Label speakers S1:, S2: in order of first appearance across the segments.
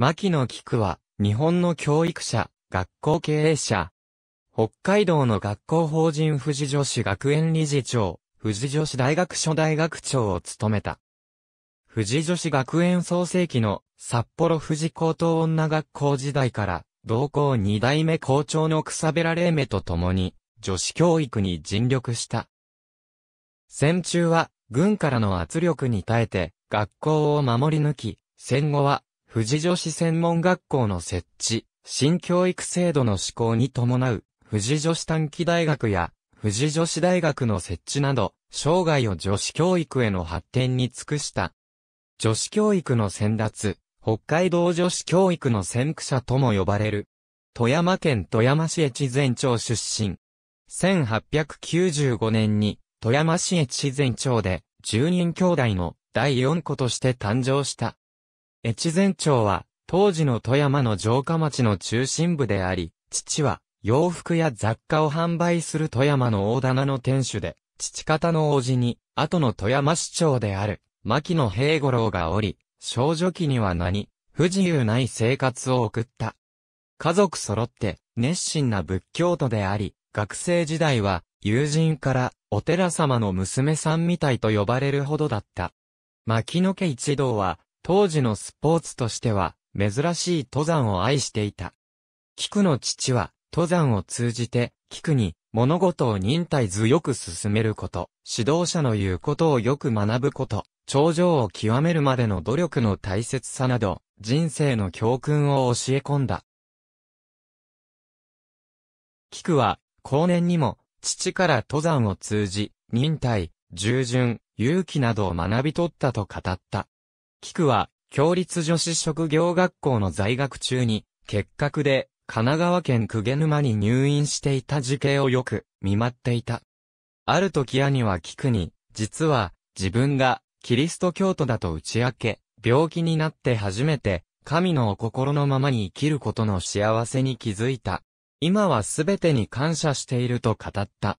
S1: 牧野菊は、日本の教育者、学校経営者。北海道の学校法人富士女子学園理事長、富士女子大学所大学長を務めた。富士女子学園創世期の札幌富士高等女学校時代から、同校二代目校長の草べられ目と共に、女子教育に尽力した。戦中は、軍からの圧力に耐えて、学校を守り抜き、戦後は、富士女子専門学校の設置、新教育制度の施行に伴う、富士女子短期大学や、富士女子大学の設置など、生涯を女子教育への発展に尽くした。女子教育の先達、北海道女子教育の先駆者とも呼ばれる。富山県富山市越前町出身。1895年に、富山市越前町で、10人兄弟の第4子として誕生した。越前町は、当時の富山の城下町の中心部であり、父は、洋服や雑貨を販売する富山の大棚の店主で、父方の叔父に、後の富山市長である、牧野平五郎がおり、少女期には何、不自由ない生活を送った。家族揃って、熱心な仏教徒であり、学生時代は、友人から、お寺様の娘さんみたいと呼ばれるほどだった。牧野家一同は、当時のスポーツとしては、珍しい登山を愛していた。菊の父は、登山を通じて、菊に、物事を忍耐強く進めること、指導者の言うことをよく学ぶこと、頂上を極めるまでの努力の大切さなど、人生の教訓を教え込んだ。菊は、後年にも、父から登山を通じ、忍耐、従順、勇気などを学び取ったと語った。キクは、共立女子職業学校の在学中に、結核で、神奈川県鵠沼に入院していた時計をよく見舞っていた。ある時兄はキクに、実は、自分が、キリスト教徒だと打ち明け、病気になって初めて、神のお心のままに生きることの幸せに気づいた。今はすべてに感謝していると語った。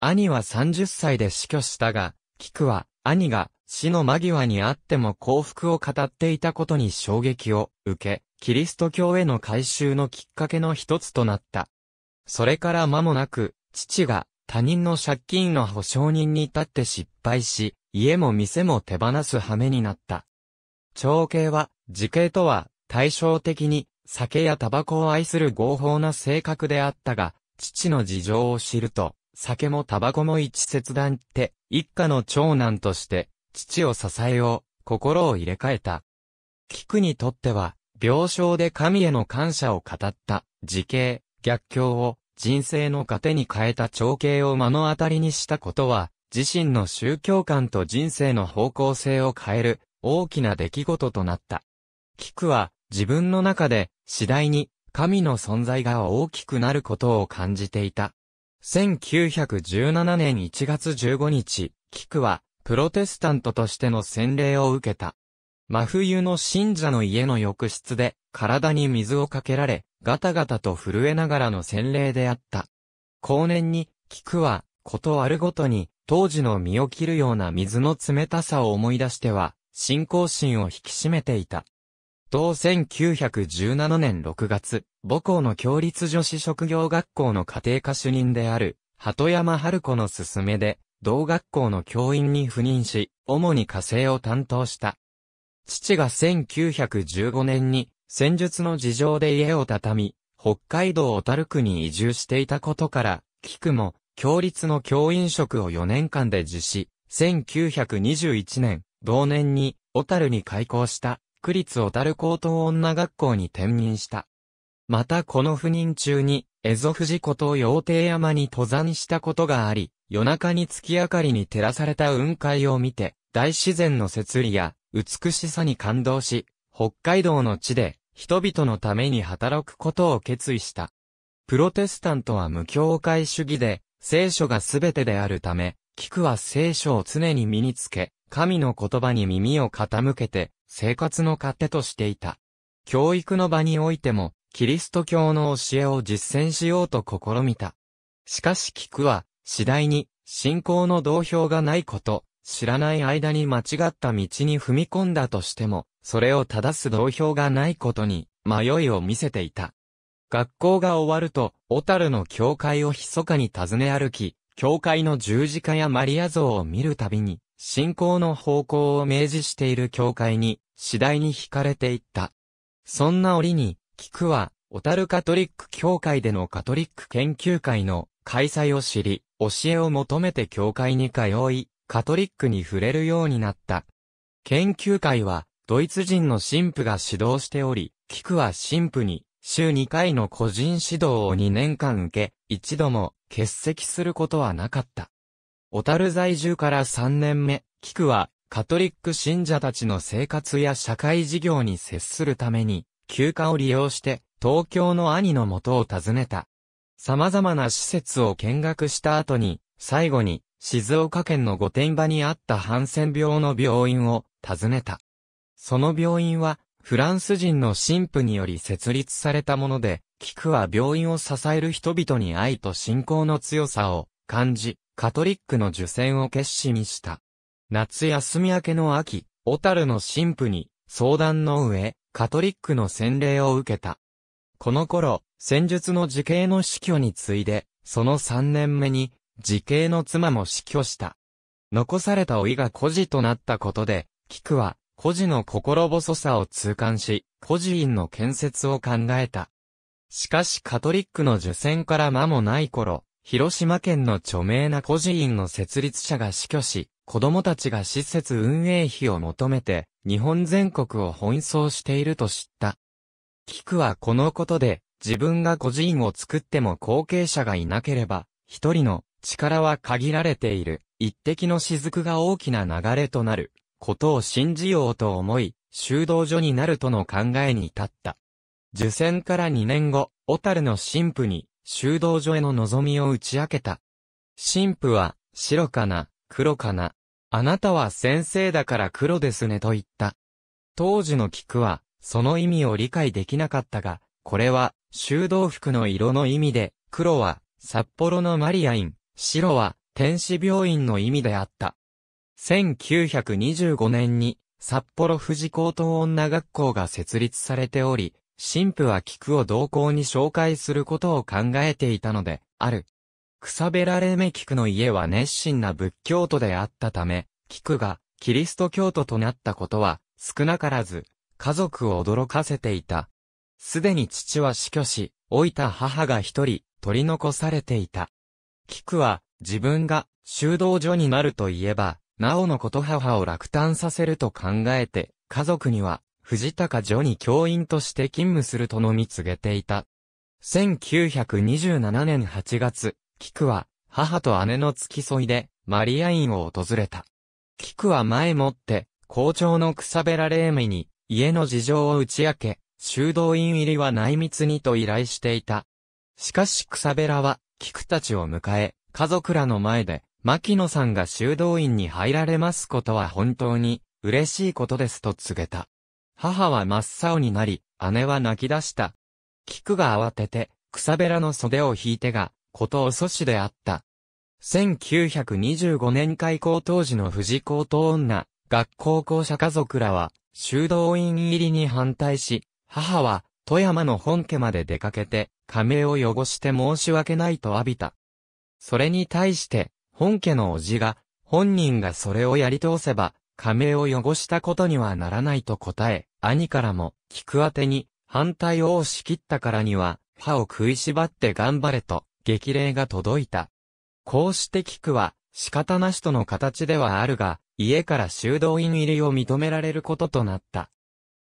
S1: 兄は30歳で死去したが、キクは兄が死の間際にあっても幸福を語っていたことに衝撃を受け、キリスト教への改宗のきっかけの一つとなった。それから間もなく、父が他人の借金の保証人に立って失敗し、家も店も手放す羽目になった。長兄は、時兄とは対照的に酒やタバコを愛する合法な性格であったが、父の事情を知ると、酒もタバコも一切断って、一家の長男として、父を支えよう、心を入れ替えた。菊にとっては、病床で神への感謝を語った、時系、逆境を、人生の糧に変えた長兄を目の当たりにしたことは、自身の宗教観と人生の方向性を変える、大きな出来事となった。菊は、自分の中で、次第に、神の存在が大きくなることを感じていた。1917年1月15日、キクは、プロテスタントとしての洗礼を受けた。真冬の信者の家の浴室で、体に水をかけられ、ガタガタと震えながらの洗礼であった。後年に、キクは、ことあるごとに、当時の身を切るような水の冷たさを思い出しては、信仰心を引き締めていた。同1917年6月、母校の共立女子職業学校の家庭科主任である、鳩山春子の勧めで、同学校の教員に赴任し、主に家政を担当した。父が1915年に、戦術の事情で家を畳み、北海道小樽区に移住していたことから、菊も、共立の教員職を4年間で実施、1921年、同年に、小樽に開校した。区立小樽高等女学校に転任した。またこの赴任中に、蝦夷富士湖と羊蹄山に登山したことがあり、夜中に月明かりに照らされた雲海を見て、大自然の摂理や美しさに感動し、北海道の地で人々のために働くことを決意した。プロテスタントは無教会主義で、聖書が全てであるため、菊は聖書を常に身につけ、神の言葉に耳を傾けて、生活の糧としていた。教育の場においても、キリスト教の教えを実践しようと試みた。しかし聞くは、次第に、信仰の同票がないこと、知らない間に間違った道に踏み込んだとしても、それを正す同票がないことに、迷いを見せていた。学校が終わると、小樽の教会を密かに訪ね歩き、教会の十字架やマリア像を見るたびに、信仰の方向を明示している教会に、次第に惹かれていった。そんな折に、菊は、小樽カトリック教会でのカトリック研究会の開催を知り、教えを求めて教会に通い、カトリックに触れるようになった。研究会は、ドイツ人の神父が指導しており、菊は神父に、週2回の個人指導を2年間受け、一度も欠席することはなかった。小樽在住から3年目、キクは、カトリック信者たちの生活や社会事業に接するために、休暇を利用して、東京の兄の元を訪ねた。様々な施設を見学した後に、最後に、静岡県の御殿場にあったハンセン病の病院を訪ねた。その病院は、フランス人の神父により設立されたもので、キクは病院を支える人々に愛と信仰の強さを感じ、カトリックの受選を決心した。夏休み明けの秋、小樽の神父に相談の上、カトリックの洗礼を受けた。この頃、戦術の時系の死去に次いで、その3年目に、時系の妻も死去した。残された老いが孤児となったことで、菊は、孤児の心細さを痛感し、孤児院の建設を考えた。しかしカトリックの受選から間もない頃、広島県の著名な孤児院の設立者が死去し、子供たちが施設運営費を求めて、日本全国を奔走していると知った。菊はこのことで、自分が孤児院を作っても後継者がいなければ、一人の力は限られている、一滴の雫が大きな流れとなる、ことを信じようと思い、修道所になるとの考えに至った。受選から2年後、小樽の神父に、修道所への望みを打ち明けた。神父は、白かな、黒かな。あなたは先生だから黒ですねと言った。当時の菊は、その意味を理解できなかったが、これは、修道服の色の意味で、黒は、札幌のマリアイン、白は、天使病院の意味であった。1925年に、札幌富士高等女学校が設立されており、神父は菊を同行に紹介することを考えていたので、ある。くさべられめ菊の家は熱心な仏教徒であったため、菊がキリスト教徒となったことは少なからず家族を驚かせていた。すでに父は死去し、老いた母が一人取り残されていた。菊は自分が修道所になるといえば、なおのこと母を落胆させると考えて、家族には藤高女に教員として勤務するとのみ告げていた。1927年8月、菊は母と姉の付き添いでマリア院を訪れた。菊は前もって校長の草べら霊ーに家の事情を打ち明け、修道院入りは内密にと依頼していた。しかし草べらは菊たちを迎え、家族らの前で、牧野さんが修道院に入られますことは本当に嬉しいことですと告げた。母は真っ青になり、姉は泣き出した。菊が慌てて、草べらの袖を引いてが、ことお阻止であった。1925年開校当時の藤高等女、学校校舎家族らは、修道院入りに反対し、母は、富山の本家まで出かけて、仮名を汚して申し訳ないと浴びた。それに対して、本家の叔父が、本人がそれをやり通せば、加盟を汚したことにはならないと答え、兄からも、聞く宛てに、反対を押し切ったからには、歯を食いしばって頑張れと、激励が届いた。こうして菊は、仕方なしとの形ではあるが、家から修道院入りを認められることとなった。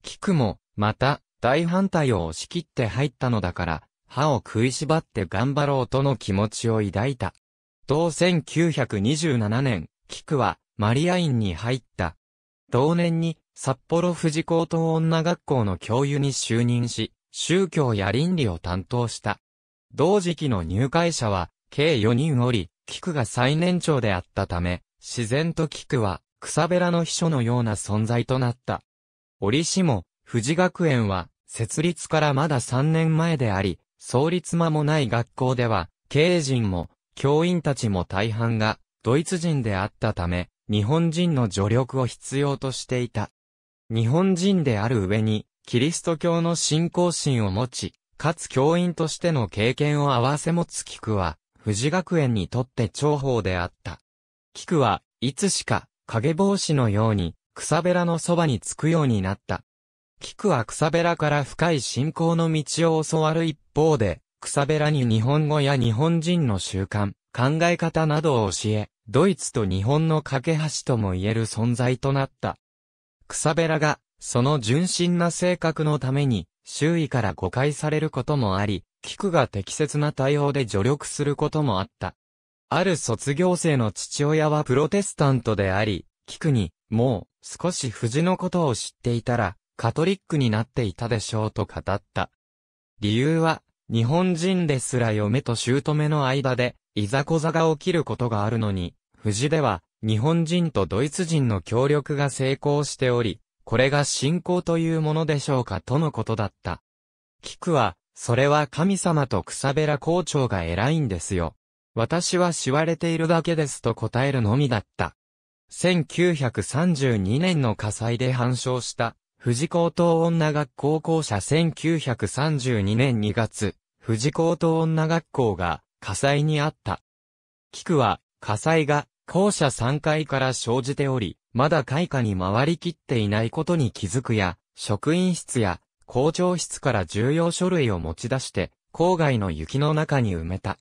S1: 菊も、また、大反対を押し切って入ったのだから、歯を食いしばって頑張ろうとの気持ちを抱いた。同1927年、菊は、マリア院に入った。同年に札幌富士高等女学校の教諭に就任し、宗教や倫理を担当した。同時期の入会者は、計4人おり、菊が最年長であったため、自然と菊は、草べらの秘書のような存在となった。折しも、富士学園は、設立からまだ3年前であり、創立間もない学校では、経営陣も、教員たちも大半が、ドイツ人であったため、日本人の助力を必要としていた。日本人である上に、キリスト教の信仰心を持ち、かつ教員としての経験を合わせ持つ菊は、富士学園にとって重宝であった。菊はいつしか影帽子のように草べらのそばにつくようになった。菊は草べらから深い信仰の道を教わる一方で、草べらに日本語や日本人の習慣、考え方などを教え、ドイツと日本の架け橋とも言える存在となった。草べらが、その純真な性格のために、周囲から誤解されることもあり、キクが適切な対応で助力することもあった。ある卒業生の父親はプロテスタントであり、キクに、もう、少し藤のことを知っていたら、カトリックになっていたでしょうと語った。理由は、日本人ですら嫁と姑の間で、いざこざが起きることがあるのに、富士では、日本人とドイツ人の協力が成功しており、これが信仰というものでしょうかとのことだった。菊は、それは神様と草べら校長が偉いんですよ。私は知われているだけですと答えるのみだった。1932年の火災で反省した、富士高等女学校校舎1932年2月、富士高等女学校が火災にあった。菊は、火災が校舎3階から生じており、まだ開花に回りきっていないことに気づくや、職員室や校長室から重要書類を持ち出して、郊外の雪の中に埋めた。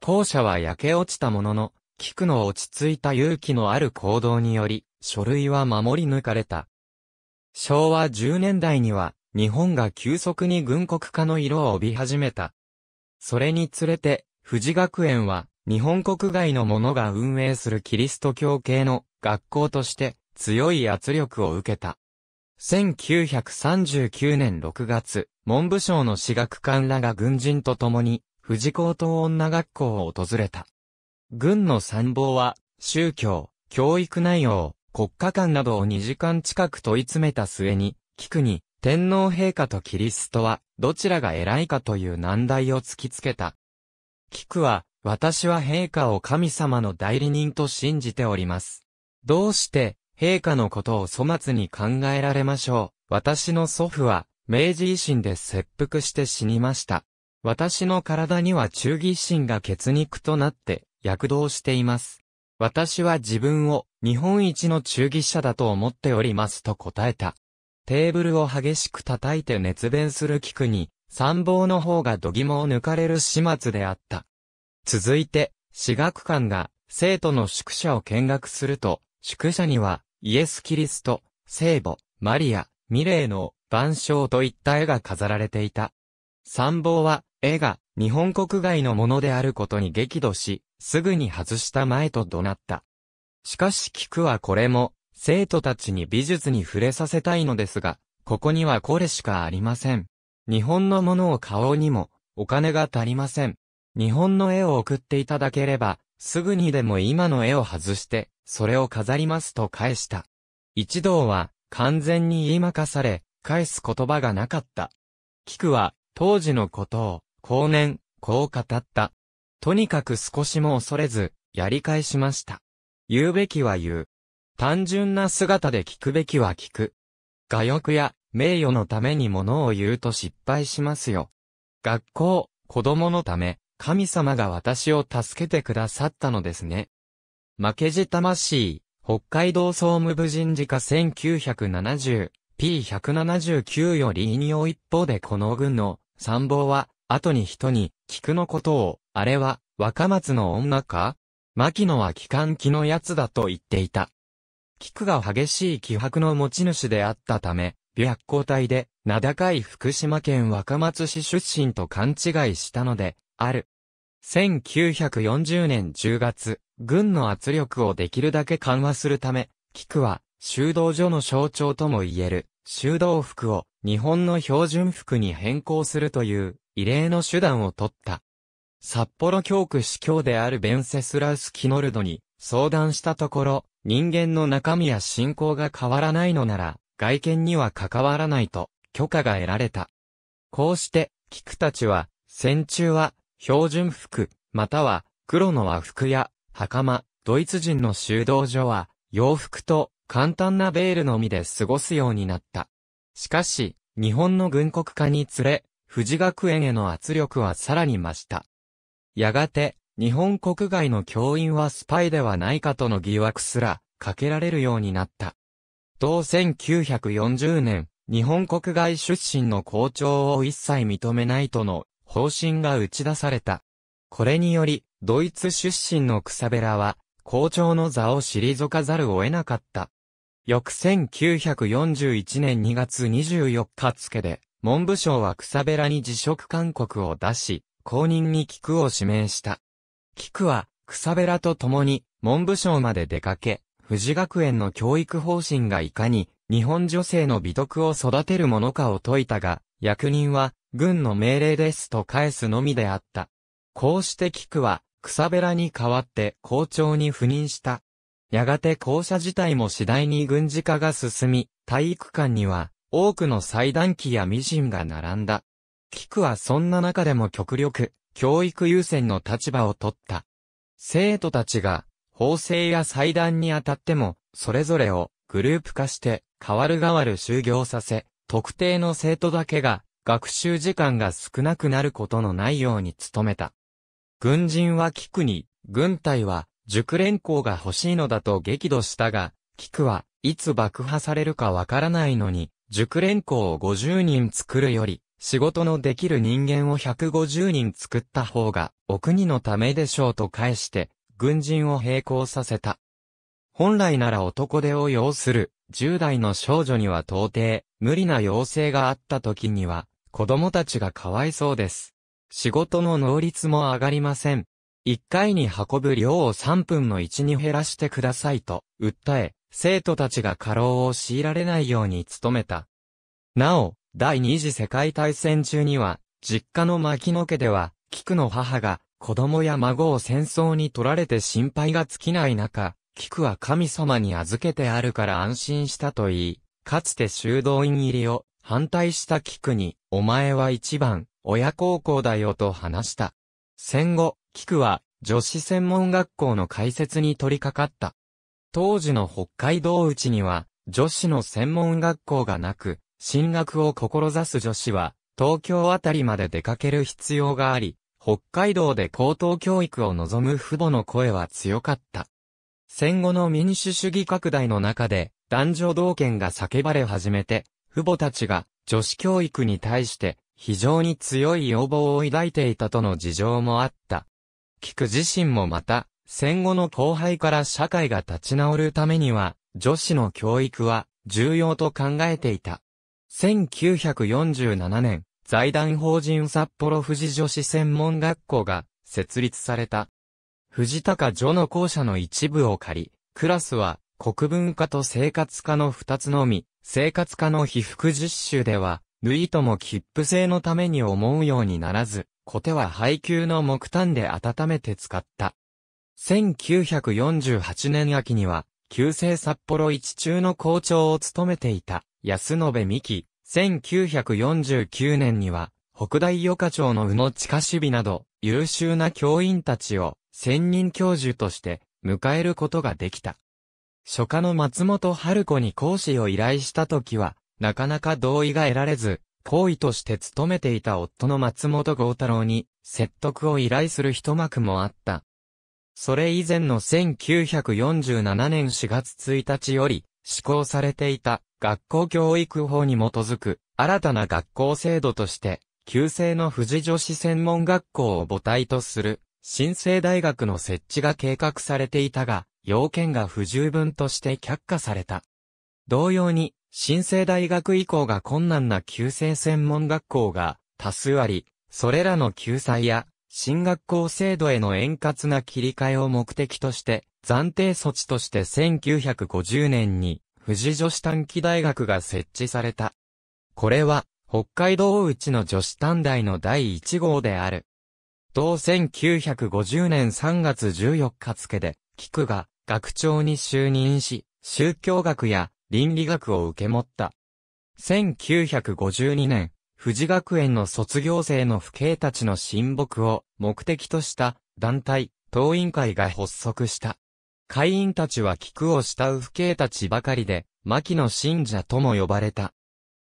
S1: 校舎は焼け落ちたものの、菊の落ち着いた勇気のある行動により、書類は守り抜かれた。昭和10年代には、日本が急速に軍国化の色を帯び始めた。それにつれて、富士学園は、日本国外の者が運営するキリスト教系の学校として強い圧力を受けた。1939年6月、文部省の私学官らが軍人と共に、富士高等女学校を訪れた。軍の参謀は、宗教、教育内容、国家間などを2時間近く問い詰めた末に、菊に、天皇陛下とキリストは、どちらが偉いかという難題を突きつけた。菊は、私は陛下を神様の代理人と信じております。どうして、陛下のことを粗末に考えられましょう。私の祖父は、明治維新で切腹して死にました。私の体には忠義心が血肉となって、躍動しています。私は自分を、日本一の忠義者だと思っておりますと答えた。テーブルを激しく叩いて熱弁する菊に、参謀の方が度肝を抜かれる始末であった。続いて、私学館が生徒の宿舎を見学すると、宿舎にはイエス・キリスト、聖母、マリア、ミレーの万象といった絵が飾られていた。参謀は、絵が日本国外のものであることに激怒し、すぐに外した前と怒鳴った。しかし菊はこれも、生徒たちに美術に触れさせたいのですが、ここにはこれしかありません。日本のものを買おうにも、お金が足りません。日本の絵を送っていただければ、すぐにでも今の絵を外して、それを飾りますと返した。一同は、完全に言いまかされ、返す言葉がなかった。クは、当時のことを、後年、こう語った。とにかく少しも恐れず、やり返しました。言うべきは言う。単純な姿で聞くべきは聞く。画欲や名誉のためにものを言うと失敗しますよ。学校、子供のため、神様が私を助けてくださったのですね。負けじ魂、北海道総務部人事課 1970P179 より引用一方でこの軍の参謀は、後に人に、菊のことを、あれは、若松の女か牧野は帰還期のやつだと言っていた。菊が激しい気迫の持ち主であったため、白光体で、名高い福島県若松市出身と勘違いしたので、ある。1940年10月、軍の圧力をできるだけ緩和するため、菊は、修道所の象徴とも言える、修道服を日本の標準服に変更するという、異例の手段を取った。札幌教区司教であるベンセスラウス・キノルドに相談したところ、人間の中身や信仰が変わらないのなら、外見には関わらないと、許可が得られた。こうして、菊たちは、戦中は、標準服、または黒の和服や袴、ドイツ人の修道所は洋服と簡単なベールのみで過ごすようになった。しかし、日本の軍国化につれ、富士学園への圧力はさらに増した。やがて、日本国外の教員はスパイではないかとの疑惑すら、かけられるようになった。同1940年、日本国外出身の校長を一切認めないとの方針が打ち出された。これにより、ドイツ出身の草べらは、校長の座を退かざるを得なかった。翌1941年2月24日付で、文部省は草べらに辞職勧告を出し、公認に菊を指名した。菊は、草べらと共に、文部省まで出かけ、富士学園の教育方針がいかに、日本女性の美徳を育てるものかを説いたが、役人は、軍の命令ですと返すのみであった。こうしてキクは、草べらに代わって校長に赴任した。やがて校舎自体も次第に軍事化が進み、体育館には多くの裁断機やミシンが並んだ。キクはそんな中でも極力、教育優先の立場を取った。生徒たちが、法制や裁断にあたっても、それぞれをグループ化して、代わる代わる就業させ、特定の生徒だけが学習時間が少なくなることのないように努めた。軍人はキクに、軍隊は熟練校が欲しいのだと激怒したが、キクはいつ爆破されるかわからないのに、熟練校を50人作るより、仕事のできる人間を150人作った方が、お国のためでしょうと返して、軍人を並行させた。本来なら男手を要する、10代の少女には到底、無理な要請があった時には、子供たちがかわいそうです。仕事の能率も上がりません。一回に運ぶ量を3分の1に減らしてくださいと、訴え、生徒たちが過労を強いられないように努めた。なお、第二次世界大戦中には、実家の牧野家では、菊の母が、子供や孫を戦争に取られて心配が尽きない中、菊は神様に預けてあるから安心したと言い、かつて修道院入りを反対した菊に、お前は一番、親孝行だよと話した。戦後、菊は、女子専門学校の開設に取り掛かった。当時の北海道内には、女子の専門学校がなく、進学を志す女子は、東京あたりまで出かける必要があり、北海道で高等教育を望む父母の声は強かった。戦後の民主主義拡大の中で、男女同権が叫ばれ始めて、父母たちが女子教育に対して非常に強い要望を抱いていたとの事情もあった。菊自身もまた、戦後の後輩から社会が立ち直るためには、女子の教育は重要と考えていた。1947年、財団法人札幌富士女子専門学校が設立された。藤高女の校舎の一部を借り、クラスは国文化と生活科の二つのみ、生活科の被服実習では、いとも切符性のために思うようにならず、小手は配給の木炭で温めて使った。1948年秋には、旧制札幌一中の校長を務めていた、安延美希。1949年には、北大予科長の宇野近守備など、優秀な教員たちを、専任教授として、迎えることができた。書家の松本春子に講師を依頼した時は、なかなか同意が得られず、行為として勤めていた夫の松本豪太郎に説得を依頼する一幕もあった。それ以前の1947年4月1日より施行されていた学校教育法に基づく新たな学校制度として、旧制の富士女子専門学校を母体とする新生大学の設置が計画されていたが、要件が不十分として却下された。同様に、新生大学以降が困難な旧生専門学校が多数あり、それらの救済や、新学校制度への円滑な切り替えを目的として、暫定措置として1950年に、富士女子短期大学が設置された。これは、北海道内の女子短大の第1号である。同1950年3月14日付で、菊が、学長に就任し、宗教学や倫理学を受け持った。1952年、富士学園の卒業生の父兄たちの親睦を目的とした団体、党員会が発足した。会員たちは菊を慕う父兄たちばかりで、牧野信者とも呼ばれた。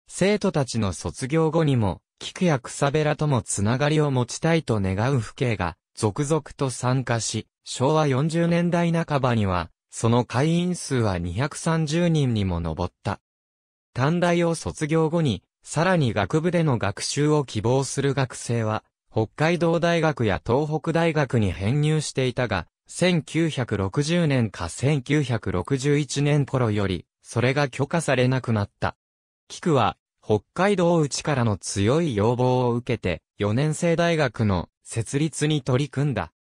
S1: 生徒たちの卒業後にも、菊や草べらともつながりを持ちたいと願う父兄が続々と参加し、昭和40年代半ばには、その会員数は230人にも上った。短大を卒業後に、さらに学部での学習を希望する学生は、北海道大学や東北大学に編入していたが、1960年か1961年頃より、それが許可されなくなった。キクは、北海道内からの強い要望を受けて、4年生大学の設立に取り組んだ。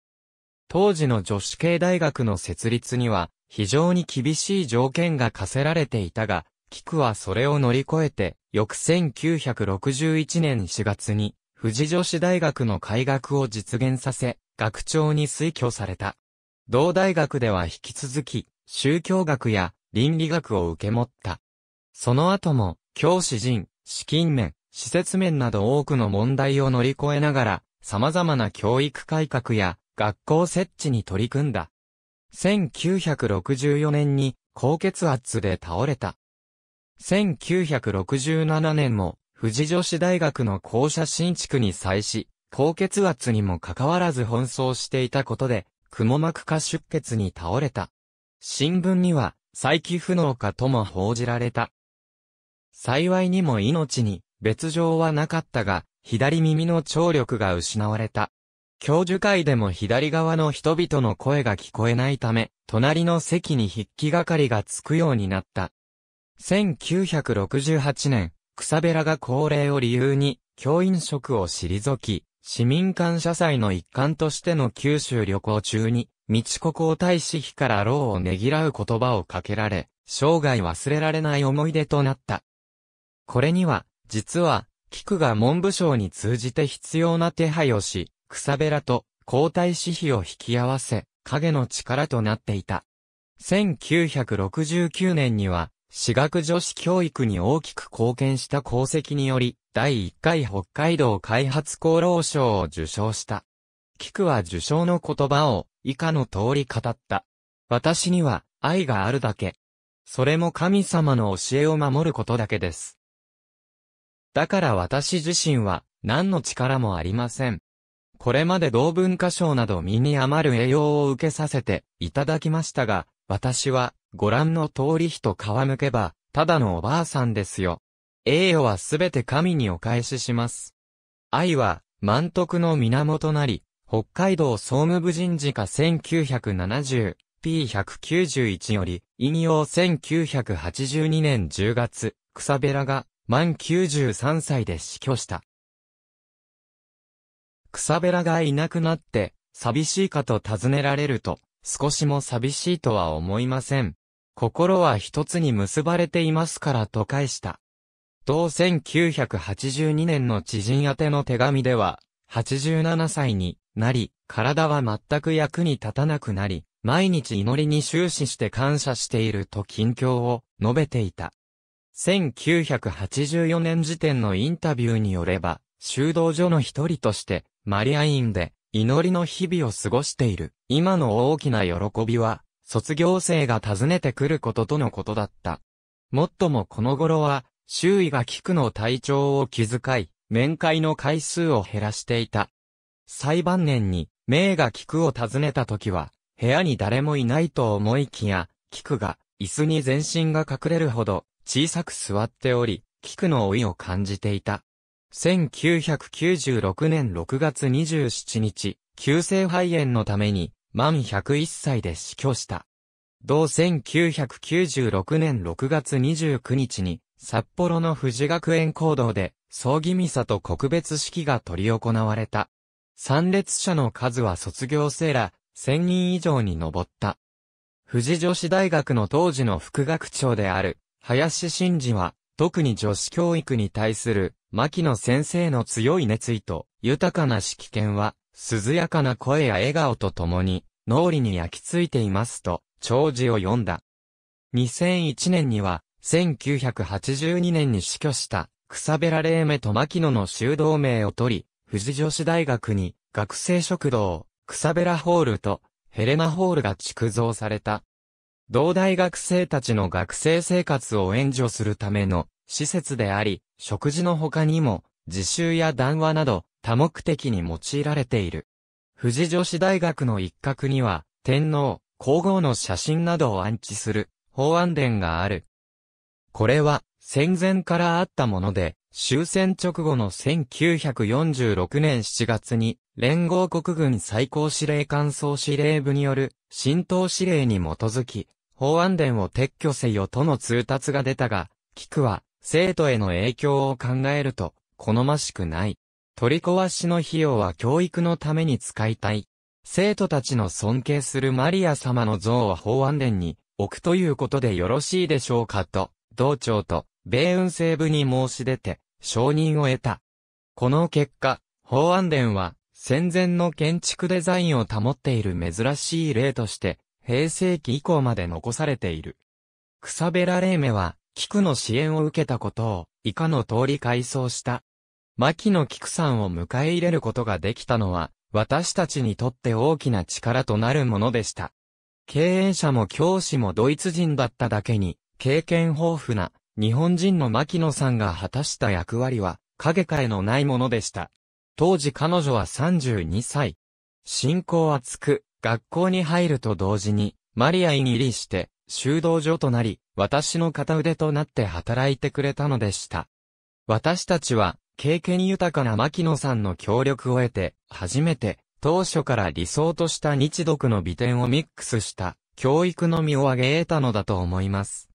S1: 当時の女子系大学の設立には、非常に厳しい条件が課せられていたが、キクはそれを乗り越えて、翌1961年4月に、富士女子大学の開学を実現させ、学長に推挙された。同大学では引き続き、宗教学や倫理学を受け持った。その後も、教師陣、資金面、施設面など多くの問題を乗り越えながら、様々な教育改革や学校設置に取り組んだ。1964年に高血圧で倒れた。1967年も富士女子大学の校舎新築に際し、高血圧にもかかわらず奔走していたことで、蜘膜下出血に倒れた。新聞には、再起不能かとも報じられた。幸いにも命に別状はなかったが、左耳の聴力が失われた。教授会でも左側の人々の声が聞こえないため、隣の席に筆記係がつくようになった。1968年、草べらが高齢を理由に、教員職を退き、市民感謝祭の一環としての九州旅行中に、道子皇太子妃から労をねぎらう言葉をかけられ、生涯忘れられない思い出となった。これには、実は、菊が文部省に通じて必要な手配をし、草べらと皇太子妃を引き合わせ、影の力となっていた。1969年には、私学女子教育に大きく貢献した功績により、第1回北海道開発功労賞を受賞した。菊は受賞の言葉を以下の通り語った。私には愛があるだけ。それも神様の教えを守ることだけです。だから私自身は、何の力もありません。これまで同文化賞など身に余る栄養を受けさせていただきましたが、私はご覧の通り人皮むけば、ただのおばあさんですよ。栄誉はすべて神にお返しします。愛は満徳の源なり、北海道総務部人事課 1970P191 より、引用1982年10月、草べらが満93歳で死去した。草べらがいなくなって、寂しいかと尋ねられると、少しも寂しいとは思いません。心は一つに結ばれていますからと返した。同1982年の知人宛ての手紙では、87歳になり、体は全く役に立たなくなり、毎日祈りに終始して感謝していると近況を述べていた。1984年時点のインタビューによれば、修道所の一人として、マリアインで、祈りの日々を過ごしている。今の大きな喜びは、卒業生が訪ねてくることとのことだった。もっともこの頃は、周囲が菊の体調を気遣い、面会の回数を減らしていた。最晩年に、名が菊を訪ねた時は、部屋に誰もいないと思いきや、菊が、椅子に全身が隠れるほど、小さく座っており、菊の老いを感じていた。1996年6月27日、急性肺炎のために、満101歳で死去した。同1996年6月29日に、札幌の富士学園講堂で、葬儀ミサと告別式が執り行われた。参列者の数は卒業生ら、1000人以上に上った。富士女子大学の当時の副学長である、林真二は、特に女子教育に対する、牧野先生の強い熱意と、豊かな指揮権は、涼やかな声や笑顔と共に、脳裏に焼き付いていますと、長寿を読んだ。2001年には、1982年に死去した、草べら霊目と牧野の修道名を取り、富士女子大学に、学生食堂、草べらホールと、ヘレナホールが築造された。同大学生たちの学生生活を援助するための施設であり、食事の他にも、自習や談話など、多目的に用いられている。富士女子大学の一角には、天皇、皇后の写真などを安置する、法案殿がある。これは、戦前からあったもので、終戦直後の1946年7月に、連合国軍最高司令官総司令部による、浸透指令に基づき、法案伝を撤去せよとの通達が出たが、菊は、生徒への影響を考えると、好ましくない。取り壊しの費用は教育のために使いたい。生徒たちの尊敬するマリア様の像を法案殿に置くということでよろしいでしょうかと、道長と米運政部に申し出て、承認を得た。この結果、法案殿は戦前の建築デザインを保っている珍しい例として平成期以降まで残されている。草べら霊芽は、菊の支援を受けたことを、以下の通り改装した。牧野菊さんを迎え入れることができたのは、私たちにとって大きな力となるものでした。経営者も教師もドイツ人だっただけに、経験豊富な、日本人の牧野さんが果たした役割は、影かえのないものでした。当時彼女は32歳。信仰厚く、学校に入ると同時に、マリアイに入りして、修道所となり、私の片腕となって働いてくれたのでした。私たちは、経験豊かな牧野さんの協力を得て、初めて、当初から理想とした日読の美点をミックスした、教育のみを上げ得たのだと思います。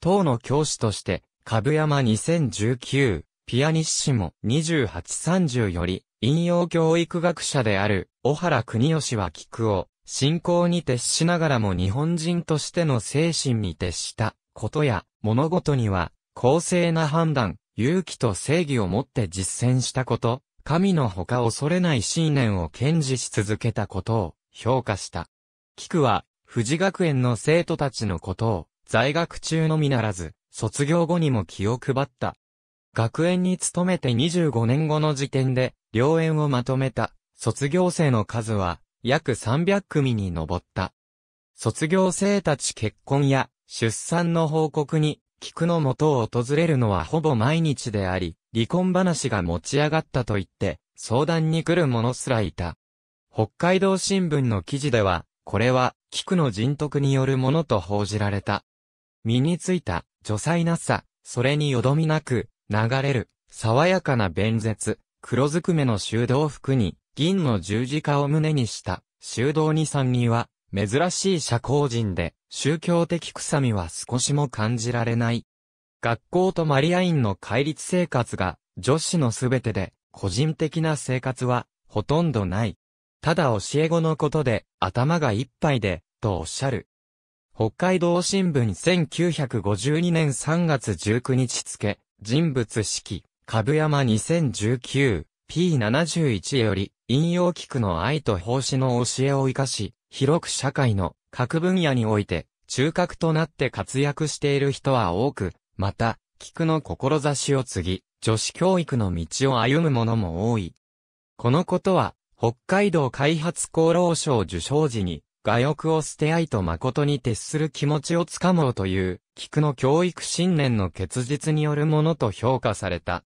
S1: 当の教師として、株山2019、ピアニッシモ2830より、引用教育学者である、小原国義は菊を、信仰に徹しながらも日本人としての精神に徹したことや、物事には、公正な判断、勇気と正義を持って実践したこと、神の他恐れない信念を堅持し続けたことを評価した。菊は、富士学園の生徒たちのことを、在学中のみならず、卒業後にも気を配った。学園に勤めて25年後の時点で、良縁をまとめた。卒業生の数は約300組に上った。卒業生たち結婚や出産の報告に菊の元を訪れるのはほぼ毎日であり、離婚話が持ち上がったと言って相談に来る者すらいた。北海道新聞の記事では、これは菊の人徳によるものと報じられた。身についた女才なさ、それによどみなく流れる爽やかな弁舌、黒ずくめの修道服に銀の十字架を胸にした、修道二三人は、珍しい社交人で、宗教的臭みは少しも感じられない。学校とマリアインの戒律生活が、女子のすべてで、個人的な生活は、ほとんどない。ただ教え子のことで、頭がいっぱいで、とおっしゃる。北海道新聞1952年3月19日付、人物式、株山 2019P71 より、引用菊の愛と奉仕の教えを活かし、広く社会の各分野において、中核となって活躍している人は多く、また、菊の志を継ぎ、女子教育の道を歩む者も多い。このことは、北海道開発功労賞受賞時に、画欲を捨て愛と誠に徹する気持ちをつかもうという、菊の教育信念の結実によるものと評価された。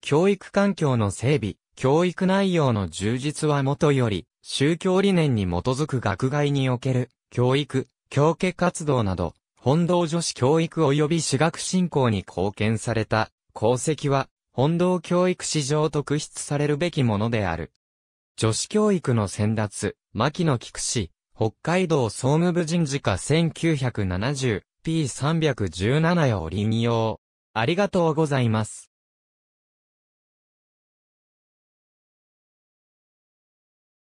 S1: 教育環境の整備、教育内容の充実はもとより、宗教理念に基づく学外における、教育、教化活動など、本道女子教育及び私学振興に貢献された、功績は、本道教育史上特筆されるべきものである。女子教育の先達、牧野菊氏、北海道総務部人事課 1970P317 より引用。ありがとうございます。